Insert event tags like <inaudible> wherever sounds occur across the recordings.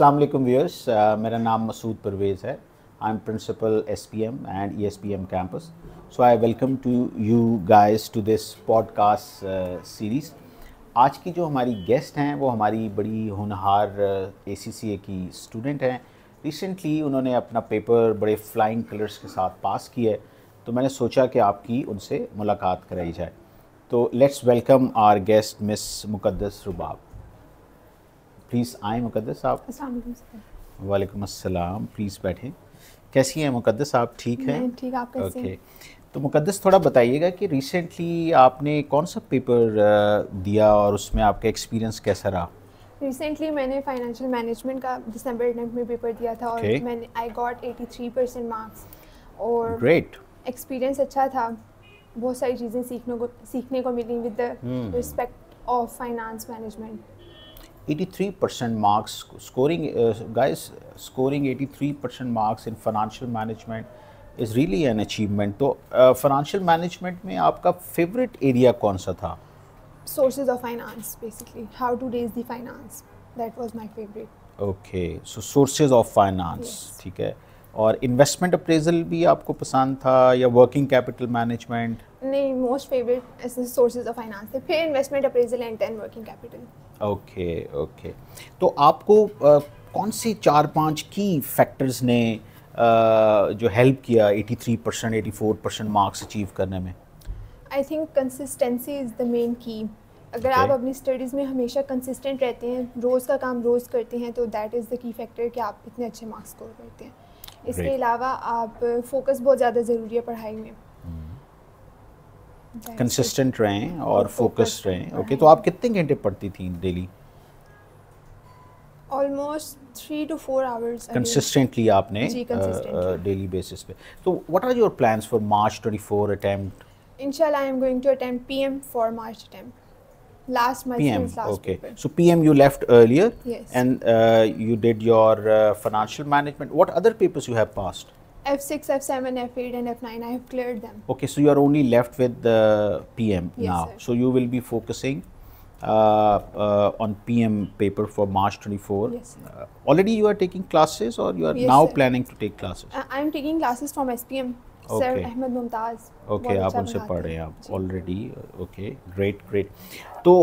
अस्सलाम वालेकुम व्यूअर्स मेरा नाम मसूद परवेज़ है I am principal S P M and E S P M campus so I welcome to you guys to this podcast series आज की जो हमारी गेस्ट हैं वो हमारी बड़ी होनहार ए सी सी ए की स्टूडेंट हैं रिसेंटली उन्होंने अपना पेपर बड़े फ्लाइंग कलर्स के साथ पास किया है तो मैंने सोचा कि आपकी उनसे मुलाकात कराई जाए तो let's welcome our guest miss Muqaddas Rubab please आए मुकदस आप वालेकुम अस्सलाम प्लीज़ बैठे कैसी हैं मुकदस आप ठीक हैं ठीक आप कैसे ओके तो मुकदस थोड़ा बताइएगा कि रिसेंटली आपने कौन सा पेपर दिया और उसमें आपका एक्सपीरियंस कैसा रहा रिसेंटली मैंने फाइनेंशियल मैनेजमेंट का दिसंबर अटेम्प्ट में पेपर दिया था और मैंने आई गॉट 83 परसेंट मार्क्स और ग्रेट एक्सपीरियंस अच्छा था बहुत सारी चीज़ें सीखने को सीखने को मिली with the respect of finance management 83% marks scoring uh, guys scoring 83% marks in financial management is really an achievement तो फाइनेंशियल uh, मैनेजमेंट में आपका फेवरेट एरिया कौन सा था sources of finance basically how to raise the finance that was my favourite okay so sources of finance ठीक है और investment appraisal भी आपको पसंद था या वर्किंग कैपिटल मैनेजमेंट नहीं most favourite sources of finance थे फिर investment appraisal and then working capital okay okay तो आपको आ, कौन सी चार पांच की फैक्टर्स ने आ, जो हेल्प किया 83 percent eighty percent marks achieve करने में I think consistency is the main key अगर okay. आप अपनी स्टडीज़ में हमेशा कंसिस्टेंट रहते हैं रोज़ का काम रोज़ करते हैं तो that is the key factor कि आप इतने अच्छे मार्क्स स्कोर करते हैं इसके अलावा आप फोकस बहुत ज़्यादा ज़रूरी है पढ़ाई में कंसिस्टेंट रहें और फोकस रहें ओके तो आप कितने घंटे पढ़ती थी daily almost three two four hours consistently आपने डेली बेसिस uh, uh, पे तो what are your plans for March 24 attempt इंशाल्लाह I am going to attempt PM for March attempt Last, PM. Last okay. Paper. So PM you left earlier. Yes. And uh, you did your uh, financial management. What other papers you have passed? F6, F7, F8 and F9. I have cleared them. Okay. So you are only left with the PM yes, now. Sir. So you will be focusing uh, uh on PM paper for March 24. Yes. Uh, already you are taking classes or you are yes, now sir. planning to take classes? Uh, I am taking classes from SPM. Sir Ahmad Mumtaz okay आप अच्छा उनसे पढ़ रहे हैं आप already okay great great तो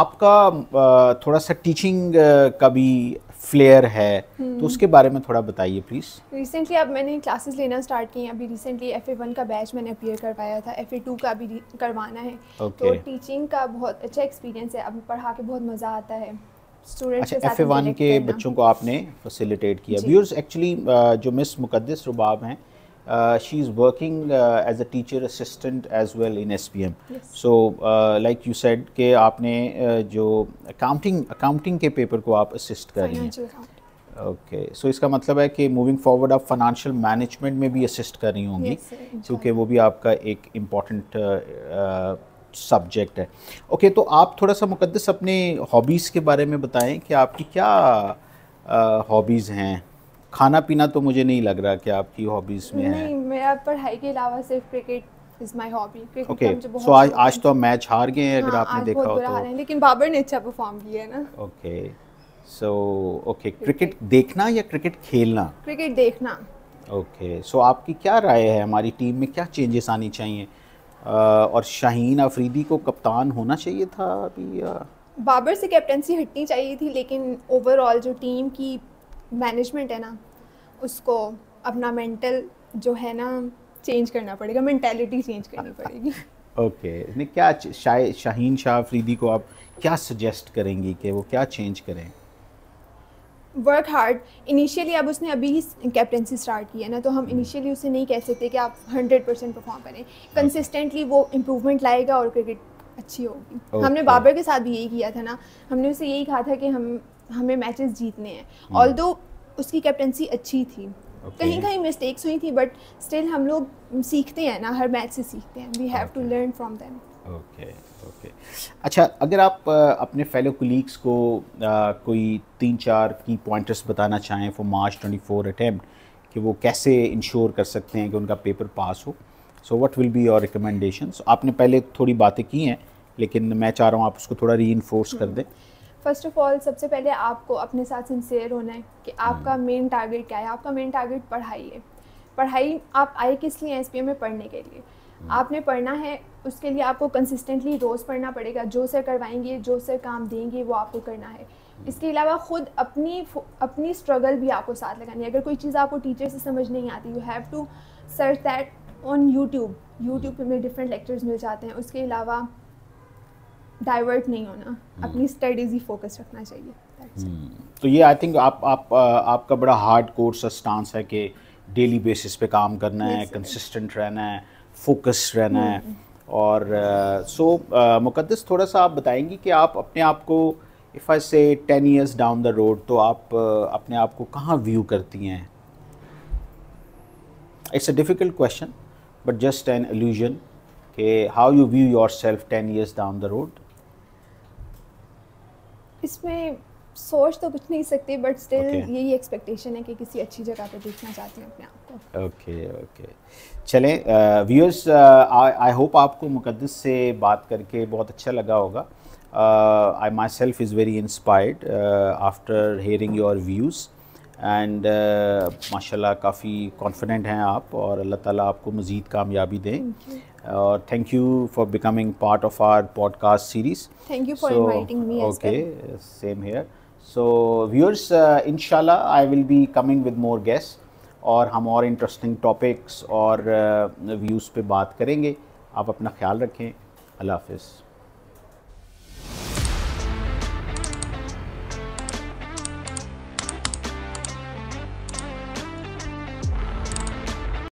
आपका थोड़ा सा टीचिंग का भी फ्लेयर है तो उसके हम्म। बारे में थोड़ा बताइए प्लीज़ रिसेंटली अब मैंने क्लासेस लेना स्टार्ट की अभी रिसेंटली एफ ए वन का बैच मैंने अपियर करवाया था एफ ए टू का भी करवाना है तो okay. तो टीचिंग का बहुत अच्छा एक्सपीरियंस है अब पढ़ा के बहुत मज़ा आता है अच्छा एफ ए वन के बच्चों को आपने फैसिलिटेट किया व्यूअर्स एक्चुअली जो मिस मुकदस रुबाब हैं Uh, she is working uh, as a teacher assistant as well in SPM. Yes. So, uh, like you said के आपने uh, जो accounting accounting के paper को आप assist कर रही हैं. Okay okay. सो so, इसका मतलब है कि मूविंग फॉरवर्ड आप फाइनेंशियल मैनेजमेंट में भी असिस्ट कर रही होंगी क्योंकि वो भी आपका एक इम्पॉर्टेंट सब्जेक्ट uh, uh, है ओके okay, तो आप थोड़ा सा मुकदस अपने हॉबीज़ के बारे में बताएं कि आपकी क्या हॉबीज़ हैं खाना पीना तो मुझे नहीं लग रहा कि आपकी हॉबीज में है मेरा पढ़ाई के अलावा सिर्फ cricket is my hobby okay so आज आज तो मैच हार गए हैं अगर हाँ, आपने देखा हो तो लेकिन बाबर ने अच्छा परफॉर्म किया है ना ओके सो ओके क्रिकेट देखना या क्रिकेट खेलना क्रिकेट देखना ओके सो आपकी क्या राय है हमारी टीम में क्या चेंजेस आनी चाहिए और शाहीन अफरीदी को कप्तान होना चाहिए था अभी या बाबर से कैप्टनसी हटनी चाहिए थी लेकिन ओवरऑल जो टीम की मैनेजमेंट है ना उसको अपना मेंटल जो है ना चेंज करना पड़ेगा मैंटेलिटी चेंज करनी <laughs> पड़ेगी ओके okay. क्या शाह शाहीन शाह अफरीदी को आप क्या सजेस्ट करेंगी कि वो क्या चेंज करें वर्क हार्ड इनिशियली अब उसने अभी ही कैप्टनसी स्टार्ट की है ना तो हम इनिशियली hmm. उसे नहीं कह सकते कि आप 100 परसेंट परफॉर्म करें कंसिस्टेंटली वो इम्प्रूवमेंट लाएगा और क्रिकेट अच्छी होगी okay. हमने बाबर के साथ भी यही किया था ना हमने उसे यही कहा था कि हम हमें मैचेस जीतने हैं ऑल हम्म। hmm. उसकी कैप्टनसी अच्छी थी okay. कहीं कहीं मिस्टेक्स हुई थी बट स्टिल हम लोग सीखते हैं ना हर मैच से सीखते हैं we have to learn from them okay okay अच्छा अगर आप अपने फेलो कोलीग्स को आ, कोई तीन चार की पॉइंटर्स बताना चाहें फॉर मार्च फोर अटैम्प्ट कि वो कैसे इंश्योर कर सकते हैं कि उनका पेपर पास हो so what will be your recommendation आपने पहले थोड़ी बातें की हैं लेकिन मैं चाह रहा हूँ आप उसको थोड़ा री कर हम्म। दें फर्स्ट ऑफ ऑल सबसे पहले आपको अपने साथ सिंसेयर होना है कि आपका मेन हम्म। टारगेट क्या है आपका मेन टारगेट पढ़ाई है पढ़ाई आप आए किस लिए एस में पढ़ने के लिए हम्म। आपने पढ़ना है उसके लिए आपको कंसिस्टेंटली रोज़ पढ़ना पड़ेगा जो सर करवाएंगे जो सर काम देंगे वो आपको करना है इसके अलावा ख़ुद अपनी अपनी स्ट्रगल भी आपको साथ लगानी है अगर कोई चीज़ आपको टीचर से समझ नहीं आती you have to search that on YouTube YouTube पे मेरे डिफरेंट लेक्चर्स मिल जाते हैं उसके अलावा डाइवर्ट नहीं होना हम्म। अपनी स्टडीज़ ही फोकस रखना चाहिए हम्म। तो ये आई थिंक आप आप आपका बड़ा हार्ड कोर स्टांस है कि डेली बेसिस पे काम करना है कंसिस्टेंट रहना है फोकस रहना है हम्म। और सो मुकदस थोड़ा सा आप बताएंगी कि आप अपने आप को if I say ten years down the road तो आप अपने आप को कहाँ व्यू करती हैं it's a difficult question but just an illusion के how you view yourself ten years down the road इसमें सोच तो कुछ नहीं सकती बट स्टिल okay. यही एक्सपेक्टेशन है कि किसी अच्छी जगह पे देखना चाहती हूँ अपने आप को ओके ओके चलें व्यूअर्स आई होप आपको मुकदस से बात करके बहुत अच्छा लगा होगा I myself is very inspired after hearing your views and uh, माशाल्लाह काफ़ी कॉन्फिडेंट हैं आप और अल्लाह ताला आपको मज़ीद कामयाबी दें और thank you for becoming part of our podcast series thank you for inviting me okay same here so viewers इंशाल्लाह I will be coming with more guest और हम और इंटरेस्टिंग टॉपिक्स और व्यूज़ uh, पे बात करेंगे आप अपना ख्याल रखें अल्लाह हाफिज़